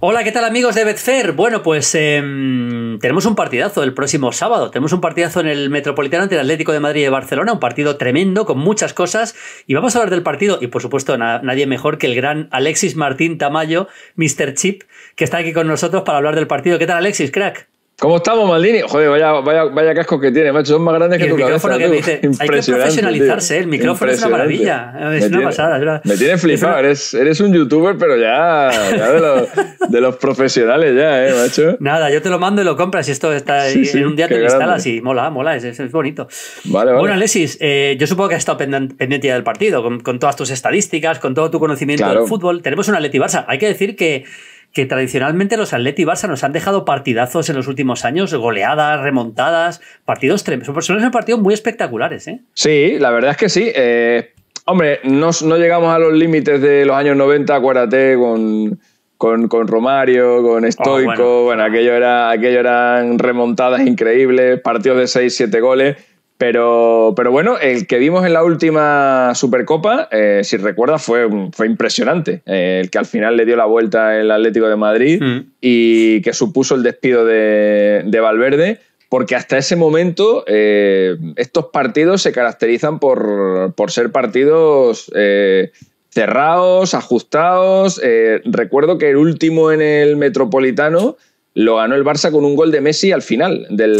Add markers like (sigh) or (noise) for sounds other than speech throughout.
Hola, ¿qué tal amigos de Betfair? Bueno, pues em, tenemos un partidazo el próximo sábado. Tenemos un partidazo en el Metropolitano ante el Atlético de Madrid y Barcelona, un partido tremendo con muchas cosas. Y vamos a hablar del partido, y por supuesto nadie mejor que el gran Alexis Martín Tamayo, Mr. Chip, que está aquí con nosotros para hablar del partido. ¿Qué tal Alexis, crack? ¿Cómo estamos, Maldini? Joder, vaya, vaya, casco que tiene, macho. Son más grandes que tu cabeza. Que tú. Dice, Hay que profesionalizarse, el micrófono es una maravilla. Es una pasada, Me tiene flipado. Eres, un youtuber, pero ya, de, los, profesionales ya, eh, macho. Nada, yo te lo mando y lo compras y esto está sí, en un día te lo instalas y mola, mola, es, bonito. Bueno, Alexis, eh, yo supongo que has estado pendiente del partido, con, todas tus estadísticas, con todo tu conocimiento del fútbol. Tenemos un Atleti Barça. Hay que decir que que tradicionalmente los Atleti y Barça nos han dejado partidazos en los últimos años, goleadas, remontadas, partidos tremendos. Son partidos muy espectaculares, ¿eh? Sí, la verdad es que sí. Eh, hombre, no, llegamos a los límites de los años 90, acuérdate, con, con, Romario, con Estoico. Ah, bueno, aquello, era, aquello eran remontadas increíbles, partidos de 6-7 goles pero, pero bueno, el que vimos en la última Supercopa, eh, si recuerdas, fue, impresionante. Eh, el que al final le dio la vuelta al Atlético de Madrid mm. y que supuso el despido de, Valverde, porque hasta ese momento eh, estos partidos se caracterizan por, ser partidos cerrados, ajustados. recuerdo que el último en el Metropolitano lo ganó el Barça con un gol de Messi al final del,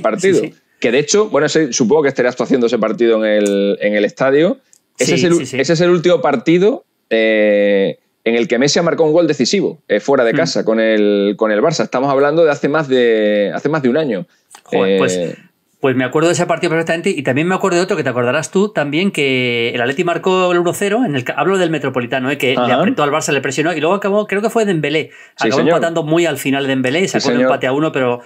partido. Que de hecho, bueno, supongo que estarías tú haciendo ese partido en el, en el estadio. Ese, es el, último partido eh, en el que Messi ha marcado un gol decisivo, eh, fuera de hmm. casa, con, el, con el Barça. Estamos hablando de hace más de, hace más de un año. Eh, pues, pues, me acuerdo de ese partido perfectamente y también me acuerdo de otro que te acordarás tú también, que el Atleti marcó el 1-0, en el, hablo del Metropolitano, que le apretó al Barça, le presionó y luego acabó, creo que fue Dembélé. Acabó empatando muy al final de Dembélé, sacó de un empate a uno, pero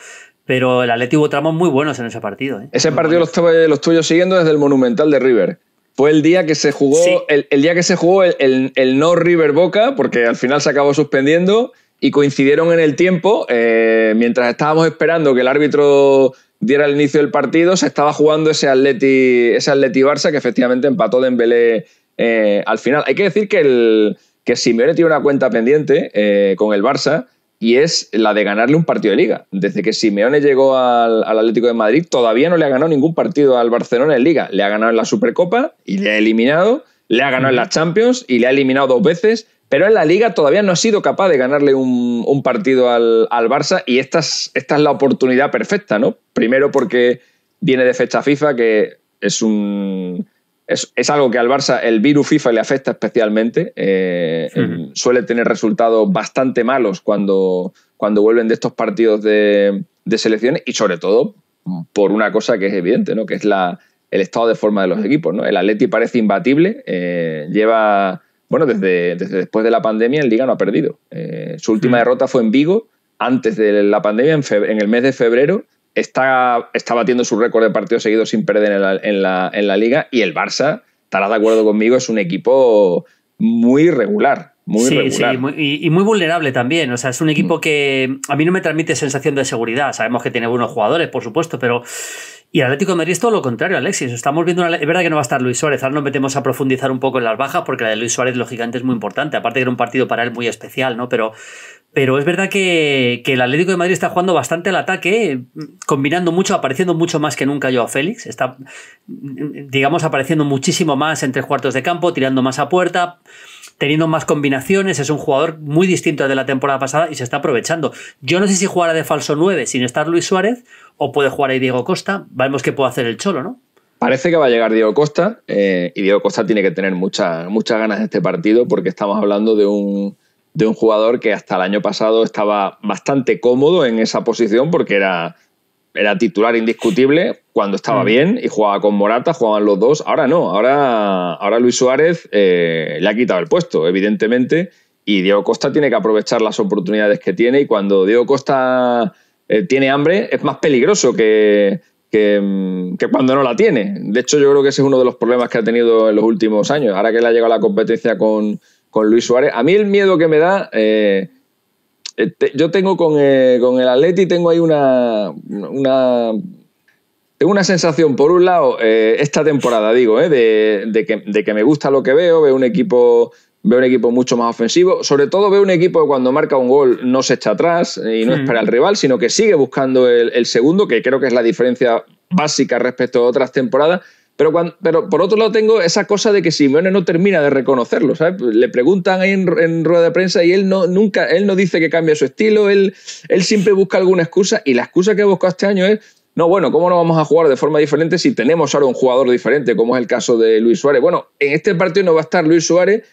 pero el Atleti votamos muy buenos en ese partido. ¿eh? Ese partido lo estuve, siguiendo desde el Monumental de River. Fue el día que se jugó, el, día que se jugó el, no River Boca, porque al final se acabó suspendiendo y coincidieron en el tiempo. Eh, mientras estábamos esperando que el árbitro diera el inicio del partido, se estaba jugando ese Atleti, ese Barça que efectivamente empató de eh, al final. Hay que decir que, el, que tiene una cuenta pendiente eh, con el Barça y es la de ganarle un partido de liga. Desde que Simeone llegó al, Atlético de Madrid, todavía no le ha ganado ningún partido al Barcelona en liga. Le ha ganado en la Supercopa y le ha eliminado, le ha ganado en la Champions y le ha eliminado dos veces, pero en la liga todavía no ha sido capaz de ganarle un, partido al, Barça y esta es, esta es la oportunidad perfecta, ¿no? Primero porque viene de fecha FIFA, que es un es, algo que al Barça el virus FIFA le afecta especialmente. Eh, suele tener resultados bastante malos cuando, cuando vuelven de estos partidos de, selecciones y sobre todo por una cosa que es evidente, ¿no? que es la, el estado de forma de los equipos. ¿no? El Atleti parece imbatible, eh, lleva, bueno, desde, después de la pandemia en Liga no ha perdido. Eh, su última derrota fue en Vigo, antes de la pandemia, en, en el mes de febrero, está, está batiendo su récord de partidos seguidos sin perder en la, liga y el Barça, estará de acuerdo conmigo, es un equipo muy regular. Muy sí, sí, y, muy vulnerable también. O sea, es un equipo mm. que a mí no me transmite sensación de seguridad. Sabemos que tiene buenos jugadores, por supuesto, pero y el Atlético de Madrid es todo lo contrario, Alexis. Estamos viendo una... Es verdad que no va a estar Luis Suárez. Ahora nos metemos a profundizar un poco en las bajas, porque la de Luis Suárez, lógicamente, es muy importante. Aparte que era un partido para él muy especial, ¿no? Pero, pero es verdad que, el Atlético de Madrid está jugando bastante al ataque, combinando mucho, apareciendo mucho más que nunca yo a Félix. Está, digamos, apareciendo muchísimo más en tres cuartos de campo, tirando más a puerta teniendo más combinaciones, es un jugador muy distinto de la temporada pasada y se está aprovechando. Yo no sé si jugará de falso 9 sin estar Luis Suárez o puede jugar ahí Diego Costa. Vemos que puede hacer el cholo, ¿no? Parece que va a llegar Diego Costa eh, y Diego Costa tiene que tener muchas muchas ganas de este partido porque estamos hablando de un, de un jugador que hasta el año pasado estaba bastante cómodo en esa posición porque era era titular indiscutible cuando estaba mm. bien y jugaba con Morata, jugaban los dos. Ahora no, ahora, ahora Luis Suárez eh, le ha quitado el puesto, evidentemente, y Diego Costa tiene que aprovechar las oportunidades que tiene y cuando Diego Costa eh, tiene hambre es más peligroso que, mm, que, cuando no la tiene. De hecho, yo creo que ese es uno de los problemas que ha tenido en los últimos años, ahora que le ha llegado la competencia con, Luis Suárez. A mí el miedo que me da... Eh, eh, yo tengo con, eh, con, el Atleti, tengo ahí una, tengo una sensación, por un lado, eh, esta temporada, digo, de, que, me gusta lo que veo, veo un equipo veo un equipo mucho más ofensivo, sobre todo veo un equipo que cuando marca un gol no se echa atrás y no espera hmm. al rival, sino que sigue buscando el, segundo, que creo que es la diferencia básica respecto a otras temporadas, pero, pero por otro lado tengo esa cosa de que Simeone no termina de reconocerlo, ¿sabes? Pues le preguntan ahí en, rueda de prensa y él no, nunca, él no dice que cambia su estilo, él, él siempre busca alguna excusa y la excusa que buscó este año es, no, bueno, ¿cómo no vamos a jugar de forma diferente si tenemos ahora un jugador diferente, como es el caso de Luis Suárez? Bueno, en este partido no va a estar Luis Suárez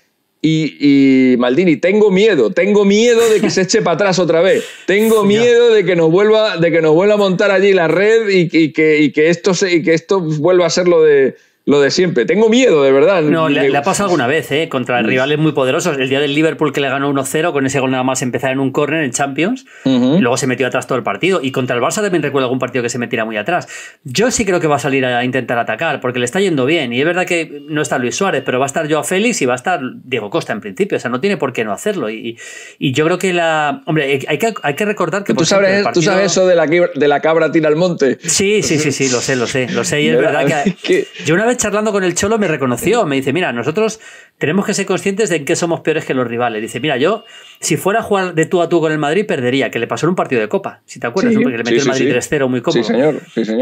y, Maldini, tengo miedo, tengo miedo de que se eche para atrás otra vez. Tengo miedo de que nos vuelva, de que nos vuelva a montar allí la red y, que, que, esto y que esto vuelva a ser lo de lo de siempre. Tengo miedo, de verdad. No, le, ha pasado alguna vez, ¿eh? Contra mm. rivales muy poderosos. El día del Liverpool que le ganó 1-0, con ese gol nada más empezar en un córner en Champions, luego se metió atrás todo el partido. Y contra el Barça también recuerdo algún partido que se metiera muy atrás. Yo sí creo que va a salir a intentar atacar, porque le está yendo bien. Y es verdad que no está Luis Suárez, pero va a estar Joao Félix y va a estar Diego Costa en principio. O sea, no tiene por qué no hacerlo. Y, yo creo que la. Hombre, hay que, recordar que. ¿Tú, sabes, eso de la, de la cabra tira al monte? Sí, sí, sí, sí, lo sé, lo sé. Lo sé. Y es (laughs) verdad (laughs) que. Yo una vez charlando con el Cholo me reconoció, me dice, mira, nosotros tenemos que ser conscientes de que somos peores que los rivales. Dice, mira, yo, si fuera a jugar de tú a tú con el Madrid, perdería, que le pasó en un partido de Copa, si te acuerdas, porque le metió el Madrid 3-0 muy cómodo.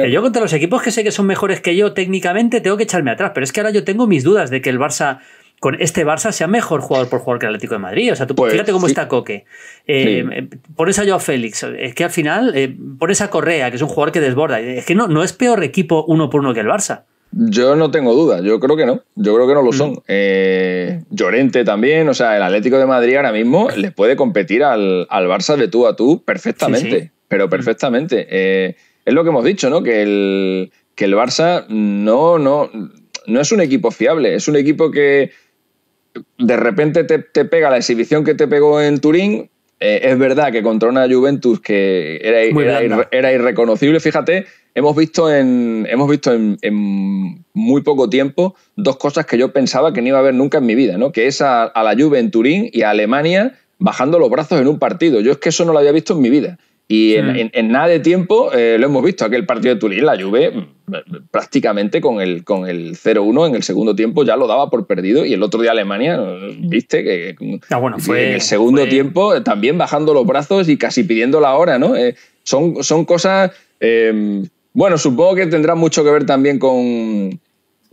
Yo contra los equipos que sé que son mejores que yo técnicamente tengo que echarme atrás, pero es que ahora yo tengo mis dudas de que el Barça con este Barça sea mejor jugador por jugador que el Atlético de Madrid. O sea, tú pues fíjate cómo está Coque. Eh, eh, por eso yo a Félix. Eh, es que al final por esa Correa, que es un jugador que desborda. Es que no, no es peor equipo uno por uno que el Barça. Yo no tengo duda, yo creo que no, yo creo que no lo mm. son. Eh, Llorente también, o sea, el Atlético de Madrid ahora mismo le puede competir al, Barça de tú a tú perfectamente, pero mm. perfectamente. Eh, es lo que hemos dicho, ¿no? Que el, que el Barça no, no, no es un equipo fiable, es un equipo que de repente te, pega la exhibición que te pegó en Turín. Eh, es verdad que contra una Juventus que era irreconocible, fíjate, hemos visto en, hemos visto en, muy poco tiempo dos cosas que yo pensaba que no iba a haber nunca en mi vida, ¿no? que es a, la Juve en Turín y a Alemania bajando los brazos en un partido. Yo es que eso no lo había visto en mi vida. Y en, nada de tiempo eh, lo hemos visto, aquel partido de Turín, la Juve mm, eh, prácticamente con el, con el 0-1 en el segundo tiempo ya lo daba por perdido y el otro día Alemania, eh, viste, que ah, en el segundo tiempo también bajando los brazos y casi pidiendo la hora, ¿no? son, son cosas... Bueno, supongo que tendrá mucho que ver también con...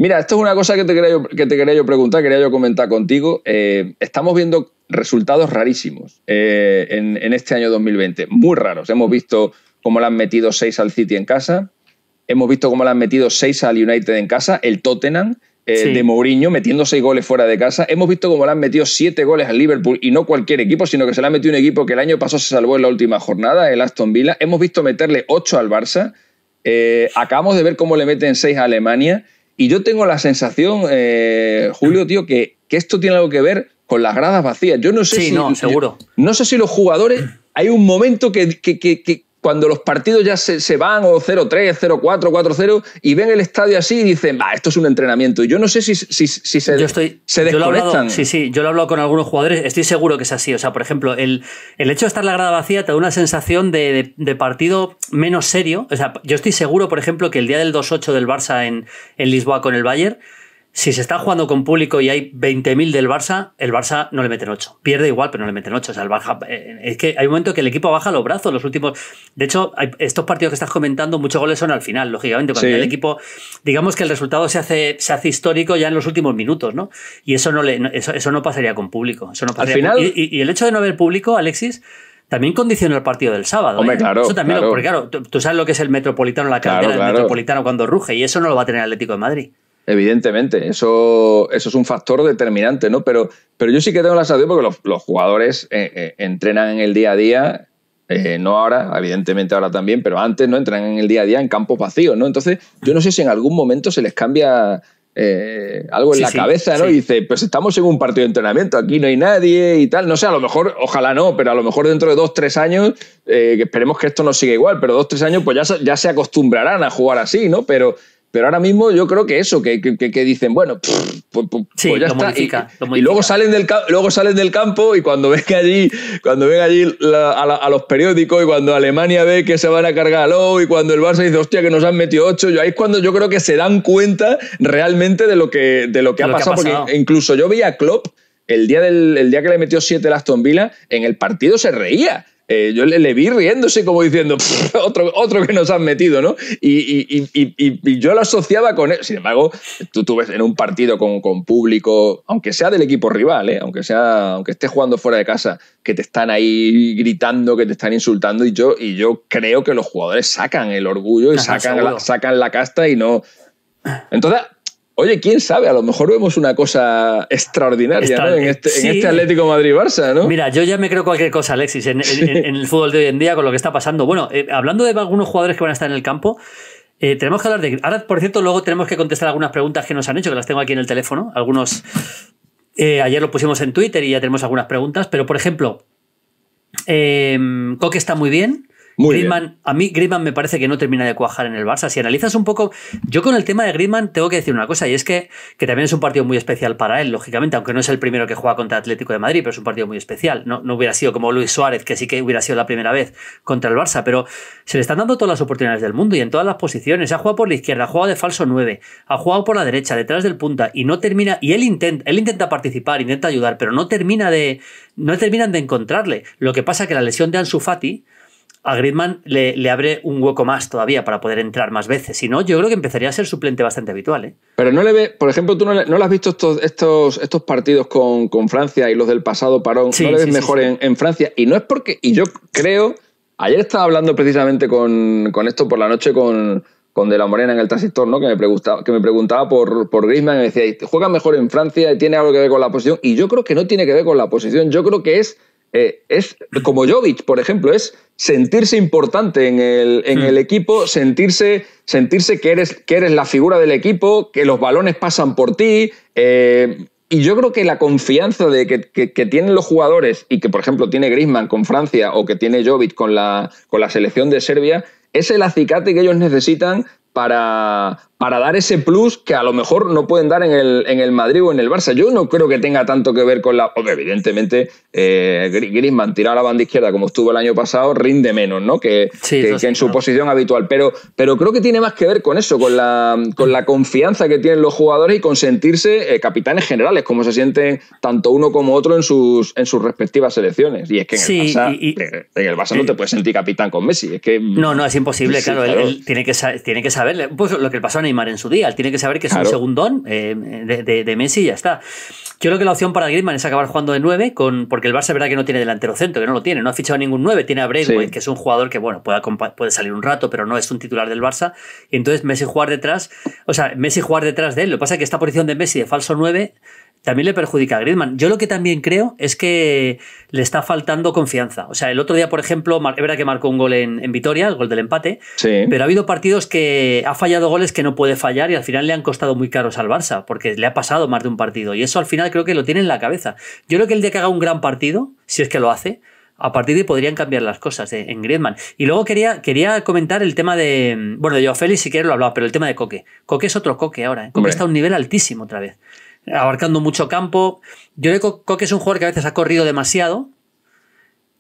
Mira, esto es una cosa que te quería yo, que te quería yo preguntar, quería yo comentar contigo. Eh, estamos viendo resultados rarísimos eh, en, este año 2020, muy raros. Hemos visto cómo le han metido seis al City en casa, hemos visto cómo le han metido seis al United en casa, el Tottenham eh, de Mourinho metiendo seis goles fuera de casa, hemos visto cómo le han metido siete goles al Liverpool y no cualquier equipo, sino que se le ha metido un equipo que el año pasado se salvó en la última jornada, el Aston Villa, hemos visto meterle ocho al Barça eh, acabamos de ver cómo le meten 6 a Alemania y yo tengo la sensación, eh, Julio, tío, que, esto tiene algo que ver con las gradas vacías. Yo no sé si... no, seguro. no sé si los jugadores... Hay un momento que, que cuando los partidos ya se, van o 0-3, 0-4, 4-0 y ven el estadio así y dicen, va, esto es un entrenamiento. yo no sé si, si, se, desconectan. sí, sí, yo lo he hablado con algunos jugadores, estoy seguro que es así. O sea, por ejemplo, el, el hecho de estar la grada vacía te da una sensación de, partido menos serio. O sea, yo estoy seguro, por ejemplo, que el día del 2-8 del Barça en, en Lisboa con el Bayern, si se está jugando con público y hay 20.000 del Barça, el Barça no le meten 8. Pierde igual, pero no le meten 8. O sea, el Barça, eh, es que hay un momento que el equipo baja los brazos, los últimos. De hecho, estos partidos que estás comentando, muchos goles son al final, lógicamente. Cuando el equipo, digamos que el resultado se hace, se hace histórico ya en los últimos minutos, ¿no? Y eso no, le, eso, no pasaría con público. final... y, el hecho de no haber público, Alexis, también condiciona el partido del sábado. ¿eh? claro, porque claro, tú, sabes lo que es el Metropolitano, la cantera del Metropolitano cuando ruge, y eso no lo va a tener el Atlético de Madrid. Evidentemente, eso, eso es un factor determinante, ¿no? Pero, pero yo sí que tengo la sensación porque los, los jugadores eh, eh, entrenan en el día a día, eh, no ahora, evidentemente ahora también, pero antes no entrenan en el día a día en campos vacíos, ¿no? Entonces, yo no sé si en algún momento se les cambia algo en la cabeza, ¿no? Y dice, pues estamos en un partido de entrenamiento, aquí no hay nadie y tal. No sé, a lo mejor, ojalá no, pero a lo mejor dentro de dos, tres años, esperemos que esto no siga igual, pero dos, tres años, pues ya, ya se acostumbrarán a jugar así, ¿no? Pero pero ahora mismo yo creo que eso, que, dicen, bueno, pues, pues, pues, ya está. y, luego salen del luego salen del campo y cuando ven allí, cuando ven allí a, los periódicos y cuando Alemania ve que se van a cargar a y cuando el Barça dice, hostia, que nos han metido ocho, yo ahí es cuando yo creo que se dan cuenta realmente de lo que, de lo que, ha, pasado, Porque incluso yo vi a Klopp el día, del, el día que le metió siete a Aston Villa, en el partido se reía eh, yo le, vi riéndose como diciendo, otro, otro que nos han metido, ¿no? Y, yo lo asociaba con él. Sin embargo, tú, tú ves en un partido con, público, aunque sea del equipo rival, ¿eh? aunque, sea, aunque estés jugando fuera de casa, que te están ahí gritando, que te están insultando, y yo, y yo creo que los jugadores sacan el orgullo y sacan, sacan la casta y no... Entonces, Oye, quién sabe, a lo mejor vemos una cosa extraordinaria en, este, este, Atlético Madrid-Barça, ¿no? Mira, yo ya me creo cualquier cosa, Alexis, en, el fútbol de hoy en día con lo que está pasando. Bueno, eh, hablando de algunos jugadores que van a estar en el campo, eh, tenemos que hablar de. Ahora, por cierto, luego tenemos que contestar algunas preguntas que nos han hecho, que las tengo aquí en el teléfono. Algunos. Eh, ayer lo pusimos en Twitter y ya tenemos algunas preguntas, pero por ejemplo, Coque está muy bien a mí Griezmann me parece que no termina de cuajar en el Barça. Si analizas un poco, yo con el tema de Griezmann tengo que decir una cosa y es que, que también es un partido muy especial para él, lógicamente, aunque no es el primero que juega contra Atlético de Madrid, pero es un partido muy especial. No, no hubiera sido como Luis Suárez, que sí que hubiera sido la primera vez contra el Barça, pero se le están dando todas las oportunidades del mundo y en todas las posiciones. Ha jugado por la izquierda, ha jugado de falso 9, ha jugado por la derecha, detrás del punta y no termina y él intenta, él intenta participar, intenta ayudar, pero no termina de no terminan de encontrarle. Lo que pasa que la lesión de Ansu Fati a Griezmann le, abre un hueco más todavía para poder entrar más veces. Si no, yo creo que empezaría a ser suplente bastante habitual. ¿eh? Pero no le ve, por ejemplo, tú no, lo has visto estos, estos, estos partidos con, Francia y los del pasado parón. no le ves mejor en, Francia. Y no es porque. Y yo creo. Ayer estaba hablando precisamente con, esto por la noche con, con De La Morena en el transistor, ¿no? Que me preguntaba, que me preguntaba por, por Griezmann y me decía, juega mejor en Francia, Y tiene algo que ver con la posición. Y yo creo que no tiene que ver con la posición. Yo creo que es eh, es como Jovic, por ejemplo, es sentirse importante en el, hmm. equipo, sentirse, sentirse que, eres, que, eres, la figura del equipo, que los balones pasan por ti. Eh, y yo creo que la confianza de que, tienen los jugadores y que, por ejemplo, tiene Griezmann con Francia o que tiene Jovic con la, con la selección de Serbia, es el acicate que ellos necesitan para, para dar ese plus que a lo mejor no pueden dar en el, Madrid o en el Barça. Yo no creo que tenga tanto que ver con la. evidentemente, eh, Griezmann tirar a la banda izquierda como estuvo el año pasado rinde menos, ¿no? Que, en su posición habitual. Pero, pero creo que tiene más que ver con eso, con la, con la confianza que tienen los jugadores y con sentirse eh, capitanes generales, como se sienten tanto uno como otro en sus, en sus respectivas selecciones. Y es que en el eh, Barça, no te eh, puedes sentir capitán con Messi. no, no, es imposible, claro. tiene, que, tiene que Pues lo que pasó en Neymar en su día. Él tiene que saber que es un segundón eh, de, Messi y ya está. Yo creo que la opción para Griezmann es acabar jugando de 9, con, porque el Barça es verdad que no tiene delantero centro, que no lo tiene, no ha fichado ningún 9, tiene a Braithwaite, que es un jugador que bueno puede, puede salir un rato, pero no es un titular del Barça. Y entonces Messi jugar detrás, o sea, Messi jugar detrás de él. Lo que pasa es que esta posición de Messi de falso 9 también le perjudica a Griezmann. Yo lo que también creo es que le está faltando confianza. O sea, el otro día, por ejemplo, es verdad que marcó un gol en, Vitoria, el gol del empate, pero ha habido partidos que ha fallado goles que no puede fallar y al final le han costado muy caros al Barça, porque le ha pasado más de un partido. Y eso al final creo que lo tiene en la cabeza. Yo creo que el día que haga un gran partido, si es que lo hace, a partir de ahí podrían cambiar las cosas eh, en Griezmann. Y luego quería, quería comentar el tema de. Bueno, de Joao Félix, si quieres lo hablaba, pero el tema de Coque. Coque es otro Coque ahora. Eh. Coque está a un nivel altísimo otra vez abarcando mucho campo. Yo creo que es un jugador que a veces ha corrido demasiado,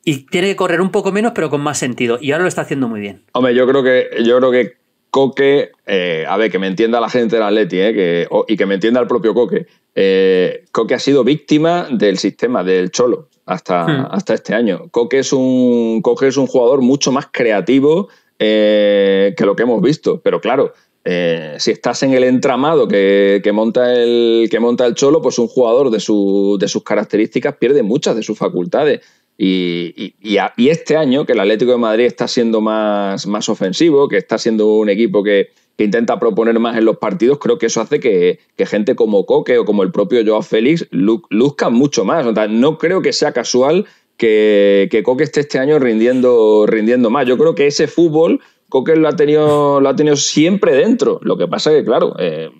y tiene que correr un poco menos, pero con más sentido. Y ahora lo está haciendo muy bien. Hombre, yo creo que, yo creo que Coque, eh, a ver, que me entienda la gente del Atleti, eh, y que me entienda el propio Coque. Eh, Coque ha sido víctima del sistema, del Cholo, hasta, hmm. hasta este año. Coque es, un, Coque es un jugador mucho más creativo eh, que lo que hemos visto. Pero claro, eh, si estás en el entramado que, monta el, que monta el Cholo, pues un jugador de, sus características pierde muchas de sus facultades. Y, este año, que el Atlético de Madrid está siendo más, más ofensivo, que está siendo un equipo que, intenta proponer más en los partidos, creo que eso hace que, gente como Coque o como el propio Joao Félix luzcan mucho más. no creo que sea casual que, que Coque esté este año rindiendo, rindiendo más. Yo creo que ese fútbol Cocker lo ha tenido, lo ha tenido siempre dentro. Lo que pasa que, claro. Eh,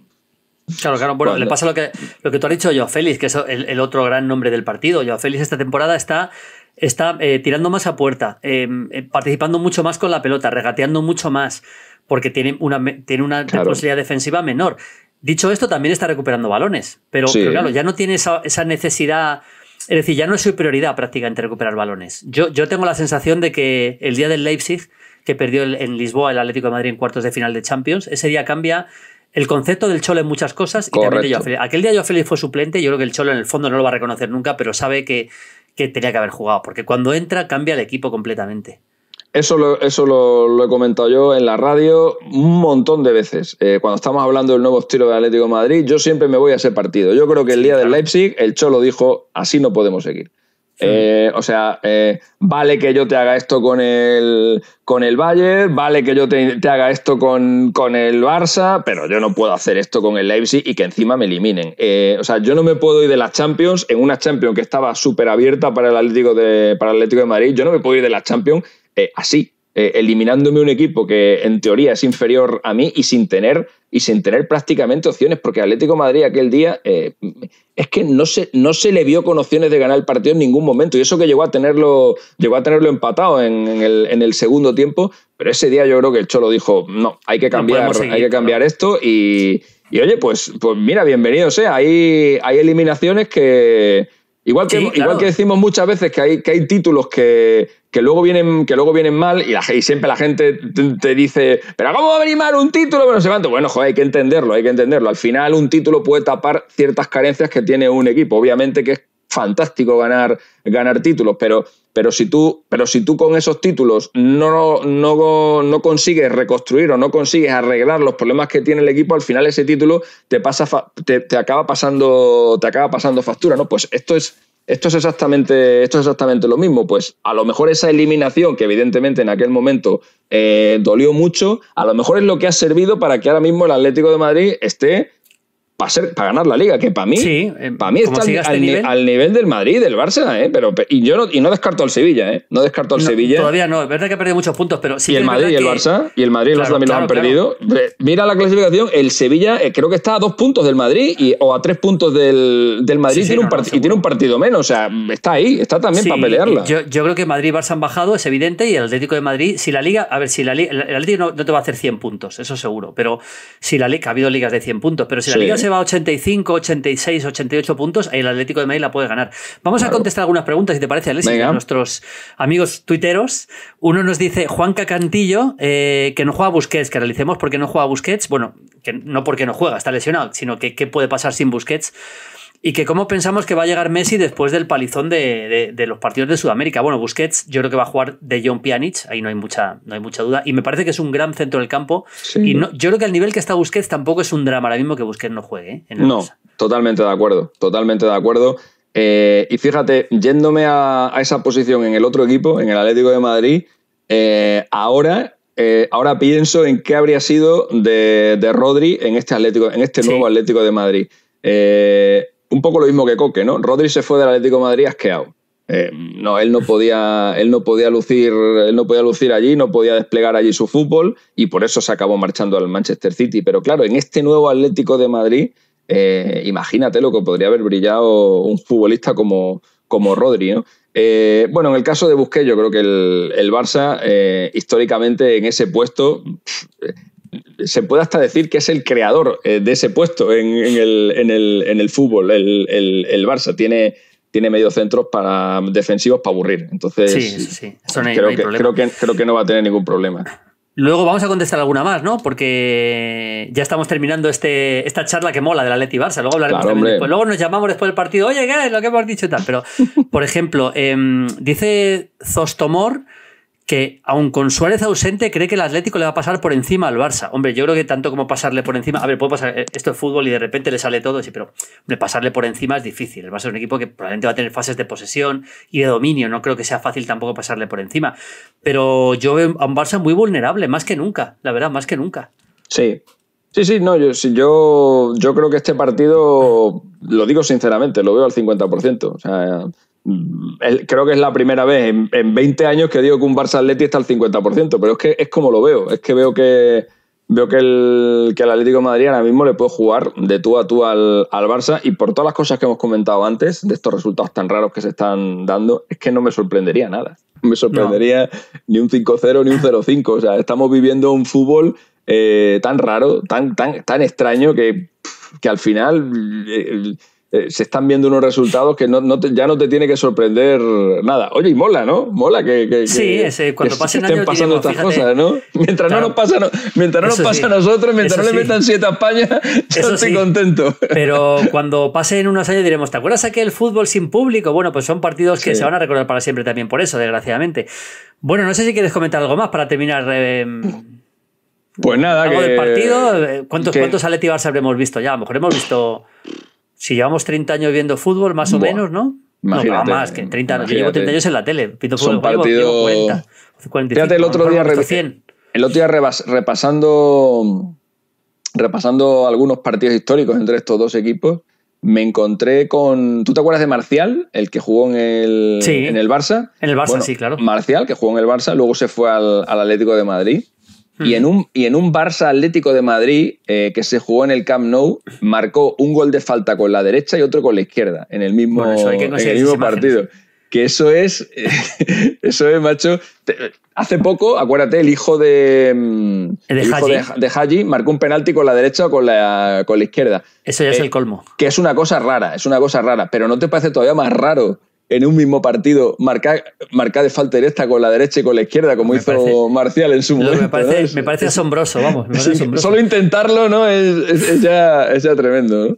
claro, claro. Bueno, le pasa lo que, lo que tú has dicho, yo. Félix, que es el, otro gran nombre del partido. Joao Félix esta temporada está, está eh, tirando más a puerta, eh, participando mucho más con la pelota, regateando mucho más, porque tiene una, tiene una posibilidad defensiva menor. Dicho esto, también está recuperando balones, pero, claro, ya no tiene esa, necesidad. Es decir, ya no es su prioridad prácticamente recuperar balones. Yo, yo tengo la sensación de que el día del Leipzig que perdió en Lisboa el Atlético de Madrid en cuartos de final de Champions. Ese día cambia el concepto del Cholo en muchas cosas y también de Aquel día Joao Félix fue suplente, yo creo que el Cholo en el fondo no lo va a reconocer nunca, pero sabe que, que tenía que haber jugado, porque cuando entra cambia el equipo completamente. Eso, lo, eso lo, he comentado yo en la radio un montón de veces. Eh, cuando estamos hablando del nuevo estilo de Atlético de Madrid, yo siempre me voy a ese partido. Yo creo que el día del Leipzig, el Cholo dijo, así no podemos seguir. Eh, o sea, eh, vale que yo te haga esto con el, con el Bayern, vale que yo te, haga esto con, el Barça, pero yo no puedo hacer esto con el Leipzig y que encima me eliminen. Eh, o sea, yo no me puedo ir de las Champions en una Champions que estaba súper abierta para el Atlético de, para el Atlético de Madrid, yo no me puedo ir de las Champions así. Eh, eliminándome un equipo que en teoría es inferior a mí y sin tener, y sin tener prácticamente opciones, porque Atlético Madrid aquel día eh, es que no se, no se le vio con opciones de ganar el partido en ningún momento, y eso que llegó a tenerlo, llegó a tenerlo empatado en, el, segundo tiempo, pero ese día yo creo que el Cholo dijo, no, hay que cambiar, hay que cambiar esto y... oye, pues, pues mira, bienvenido sea. Hay, hay eliminaciones que, Igual que, igual que decimos muchas veces que hay, que hay títulos que, que, luego vienen, que luego vienen mal y, siempre la gente te, dice, pero ¿cómo va a venir mal un título? Bueno, se bueno, hay que entenderlo, hay que entenderlo. Al final un título puede tapar ciertas carencias que tiene un equipo. Obviamente que es fantástico ganar, ganar títulos, pero, pero, si tú, pero si tú con esos títulos no, no, consigues reconstruir o no consigues arreglar los problemas que tiene el equipo, al final ese título te, pasa, te, acaba, pasando, te acaba pasando factura, ¿no? Pues esto es, esto es exactamente, esto es exactamente lo mismo. Pues a lo mejor esa eliminación, que evidentemente en aquel momento eh, dolió mucho, a lo mejor es lo que ha servido para que ahora mismo el Atlético de Madrid esté para, ganar la liga, que para mí, eh, para mí está este al, nivel? del Madrid, del Barça, eh, pero, y yo no, y no descarto el Sevilla, ¿eh? no descarto el Sevilla. Todavía no, es verdad que ha perdido muchos puntos, pero sí. Y el Madrid y el Barça, y el Madrid también los han perdido. Mira la clasificación, el Sevilla eh, creo que está a dos puntos del Madrid y, o a tres puntos del, del Madrid tiene un y tiene un partido menos, o sea, está ahí, está también para pelearla. Yo, creo que Madrid y Barça han bajado, es evidente, y el Atlético de Madrid, si la liga, a ver, si la liga, el Atlético no, te va a hacer 100 puntos, eso seguro, pero si la liga, ha habido ligas de 100 puntos, pero si la liga se va a 85, 86, 88 puntos, el Atlético de Madrid la puede ganar. Vamos a contestar algunas preguntas, si te parece, Alexis, a nuestros amigos tuiteros. Uno nos dice Juan Cacantillo, eh, que no juega a Busquets, que realicemos porque no juega a Busquets. Bueno, que no porque no juega, está lesionado, sino que qué puede pasar sin Busquets y que cómo pensamos que va a llegar Messi después del palizón de, los partidos de Sudamérica. Bueno, Busquets yo creo que va a jugar de John Pjanic, ahí no hay mucha, no hay mucha duda, y me parece que es un gran centro del campo. Y no, yo creo que al nivel que está Busquets tampoco es un drama ahora mismo que Busquets no juegue. ¿eh? no, totalmente de acuerdo, totalmente de acuerdo. Eh, y fíjate, yéndome a, esa posición en el otro equipo, en el Atlético de Madrid, eh, ahora ahora pienso en qué habría sido de, Rodri en este Atlético, en este nuevo Atlético de Madrid. Eh, un poco lo mismo que Coque, ¿no? Rodri se fue del Atlético de Madrid asqueado. Eh, no, él no podía, él no podía lucir, él no podía lucir allí, no podía desplegar allí su fútbol y por eso se acabó marchando al Manchester City. Pero claro, en este nuevo Atlético de Madrid, eh, imagínate lo que podría haber brillado un futbolista como, como Rodri, eh, bueno, en el caso de Busquets, yo creo que el, el Barça, históricamente en ese puesto, se puede hasta decir que es el creador eh, de ese puesto en, el, fútbol. El, Barça tiene, tiene centros para, defensivos para aburrir. Entonces, creo, que, creo, que, no va a tener ningún problema. Luego vamos a contestar alguna más, ¿no? Porque ya estamos terminando este, esta charla que mola de la Leti Barça. Luego Luego nos llamamos después del partido. Oye, ¿qué es lo que hemos dicho tal? Pero, (laughs) por ejemplo, em, dice Zostomor que aun con Suárez ausente cree que el Atlético le va a pasar por encima al Barça. Hombre, yo creo que tanto como pasarle por encima, a ver, puede pasar, eh, esto es fútbol y de repente le sale todo, sí, pero pasarle por encima es difícil. El Barça es un equipo que probablemente va a tener fases de posesión y de dominio, no creo que sea fácil tampoco pasarle por encima. Pero yo veo a un Barça muy vulnerable, más que nunca, la verdad, más que nunca. Sí, Sí, sí, no, yo, yo, yo creo que este partido, lo digo sinceramente, lo veo al 50%. O sea, creo que es la primera vez en, 20 años que digo que un Barça Atleti está al 50%, pero es que es como lo veo, es que veo que veo que el, que Atlético de Madrid ahora mismo le puede jugar de tú a tú al, Barça y por todas las cosas que hemos comentado antes, de estos resultados tan raros que se están dando, es que no me sorprendería nada. me sorprendería ni un 5-0 ni un 0-5. O sea, estamos viviendo un fútbol eh, tan raro, tan, tan, tan extraño que, al final... Eh, eh, se están viendo unos resultados que no, ya no te tiene que sorprender nada. Oye, y mola, ¿no? Mola que, sí, cuando estén pasando estas cosas, ¿no? Mientras no nos pasa, a nosotros, mientras no le metan siete a España, (laughs) yo estoy contento. Pero cuando pasen unos años diremos, ¿te acuerdas aquel fútbol sin público? Bueno, pues son partidos que se van a recordar para siempre también por eso, desgraciadamente. Bueno, no sé si quieres comentar algo más para terminar. Eh, pues nada, del partido. Eh, ¿Cuántos, que, ¿Cuántos habremos visto ya? A lo mejor hemos visto si llevamos 30 años viendo fútbol, más o menos, ¿no? No, más que 30 Yo llevo 30 años en la tele. Pito son partidos. Fíjate, el otro día, el otro día repasando, repasando algunos partidos históricos entre estos dos equipos, me encontré con. ¿Tú te acuerdas de Marcial, el que jugó en el, sí, en el Barça? En el Barça, sí, claro. Marcial, que jugó en el Barça, luego se fue al Atlético de Madrid. Y en, hmm. un, y en un Barça Atlético de Madrid eh, que se jugó en el Camp Nou, marcó un gol de falta con la derecha y otro con la izquierda en el mismo, mismo partido. Que eso es, (laughs) eso es, macho. Hace poco, acuérdate, el hijo de, mm, el De, Haji marcó un penalti con la derecha o con la, con la izquierda. Ese ya es eh, el colmo. Que es una cosa rara, es una cosa rara. Pero ¿no te parece todavía más raro en un mismo partido marcar, marca de falta directa con la derecha y con la izquierda, como hizo Marcial en su momento. Me parece, asombroso, vamos. (laughs) Solo intentarlo ¿no? es, ya, tremendo. ¿no?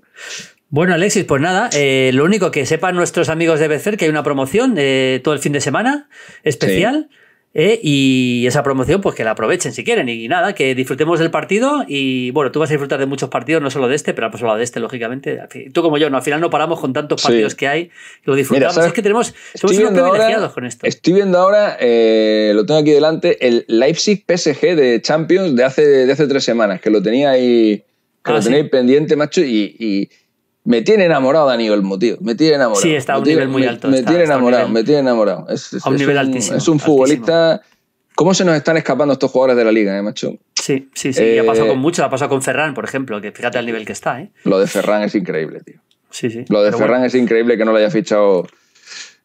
Bueno, Alexis, pues nada, eh, lo único que sepan nuestros amigos de Becer que hay una promoción eh, todo el fin de semana especial. ¿eh? y esa promoción, pues que la aprovechen si quieren. Y nada, que disfrutemos del partido. Y bueno, tú vas a disfrutar de muchos partidos, no solo de este, pero solo de este, lógicamente. Tú como yo, no, al final no paramos con tantos partidos que hay. Lo disfrutamos. es que tenemos, somos unos privilegiados con esto. Estoy viendo ahora, eh, lo tengo aquí delante, el Leipzig PSG de Champions de hace, de hace tres semanas, que lo tenía ahí, que ah, lo tenía pendiente, macho, y me tiene enamorado Dani Olmo, tío. me tiene enamorado. Sí, está a un nivel muy alto. Me, tiene enamorado, me tiene enamorado. Es, a un nivel altísimo. Es un futbolista... ¿Cómo se nos están escapando estos jugadores de la liga, eh, macho? Sí, sí, sí. y ha pasado eh, con muchos, ha pasado con Ferran, por ejemplo, que fíjate al nivel que está, ¿eh? Lo de Ferran es increíble, tío. Sí, sí. Lo de Ferran es increíble que no lo haya fichado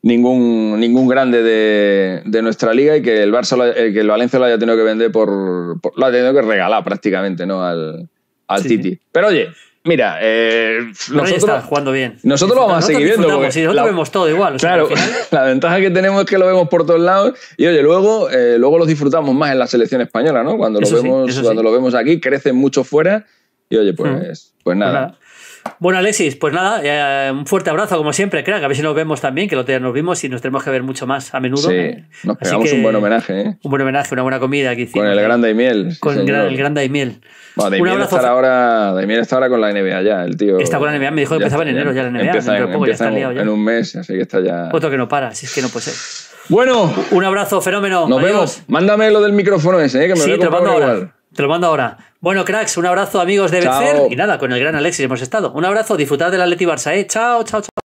ningún, ningún grande de, de nuestra liga y que el Barça, eh, que el Valencia lo haya tenido que vender por, lo ha tenido que regalar prácticamente, ¿no? Al, al Pero oye, Mira, eh, nosotros Nosotros lo vamos a seguir viendo. Porque si nosotros vemos todo igual. claro, (laughs) la ventaja que tenemos es que lo vemos por todos lados y oye, luego, eh, luego los disfrutamos más en la selección española, ¿no? Cuando, lo, vemos, cuando lo vemos aquí, crecen mucho fuera y oye, hmm. pues, Pues nada. Pues bueno, Alexis, pues nada, eh, un fuerte abrazo como siempre, crack. A ver si nos vemos también, que el otro día nos vimos y nos tenemos que ver mucho más a menudo. Sí, nos pegamos un buen homenaje. ¿eh? Un buen homenaje, una buena comida aquí Con el gran Daimiel. miel. con el gran y miel. Bueno, un abrazo. miel está ahora con la NBA ya, el tío. Está con la NBA, me dijo que empezaba en enero ya la NBA. Empieza, en, ya está liado ya. en un mes, así que está ya. Otro que no para, si es que no puede ser. Bueno, un abrazo, fenómeno. Nos vemos. Mándame lo del micrófono ese, ¿eh? que me sí, lo he ahora. Te lo mando ahora. Bueno, cracks, un abrazo, amigos de Becer. Y nada, con el gran Alexis hemos estado. Un abrazo, disfrutad la Leti Barça, ¿eh? Chao, chao, chao.